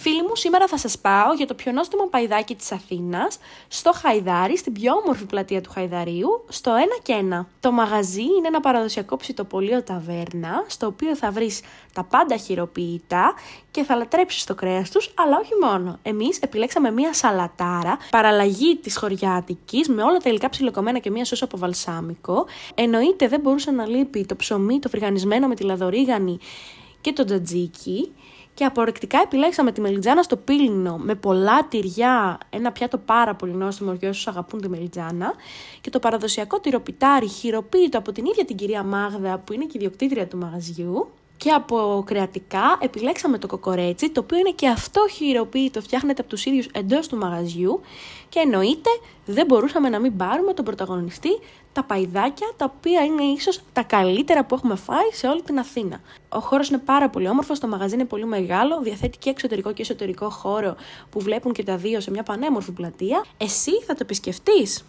Φίλοι μου, σήμερα θα σας πάω για το πιο νόστιμο παϊδάκι της Αθήνας, στο Χαϊδάρι, στην πιο όμορφη πλατεία του Χαϊδαρίου, στο 1 και 1. Το μαγαζί είναι ένα παραδοσιακό ψητοπολείο ταβέρνα, στο οποίο θα βρεις τα πάντα χειροποίητα και θα λατρέψεις το κρέας τους, αλλά όχι μόνο. Εμείς επιλέξαμε μία σαλατάρα, παραλλαγή της χωριάτικης, με όλα τα υλικά ψιλοκομμένα και μία σώσα από βαλσάμικο. Εννοείται δεν μπορούσε να λείπει το ψωμί, το φρυγανισμένο με τη λαδορίγανη και το τζατζίκι. Και απορρεκτικά επιλέξαμε τη μελιτζάνα στο πύλινο με πολλά τυριά, ένα πιάτο πάρα πολύ νόστιμο για όσους αγαπούν τη μελιτζάνα. Και το παραδοσιακό τυροπιτάρι χειροποίητο από την ίδια την κυρία Μάγδα που είναι και ιδιοκτήτρια του μαγαζιού και από κρεατικά επιλέξαμε το κοκορέτσι, το οποίο είναι και αυτό χειροποίητο, φτιάχνεται από τους ίδιους εντός του μαγαζιού και εννοείται δεν μπορούσαμε να μην πάρουμε τον πρωταγωνιστή τα παϊδάκια, τα οποία είναι ίσως τα καλύτερα που έχουμε φάει σε όλη την Αθήνα. Ο χώρος είναι πάρα πολύ όμορφος, το μαγαζί είναι πολύ μεγάλο, διαθέτει και εξωτερικό και εσωτερικό χώρο που βλέπουν και τα δύο σε μια πανέμορφη πλατεία. Εσύ θα το επισκεφτείς?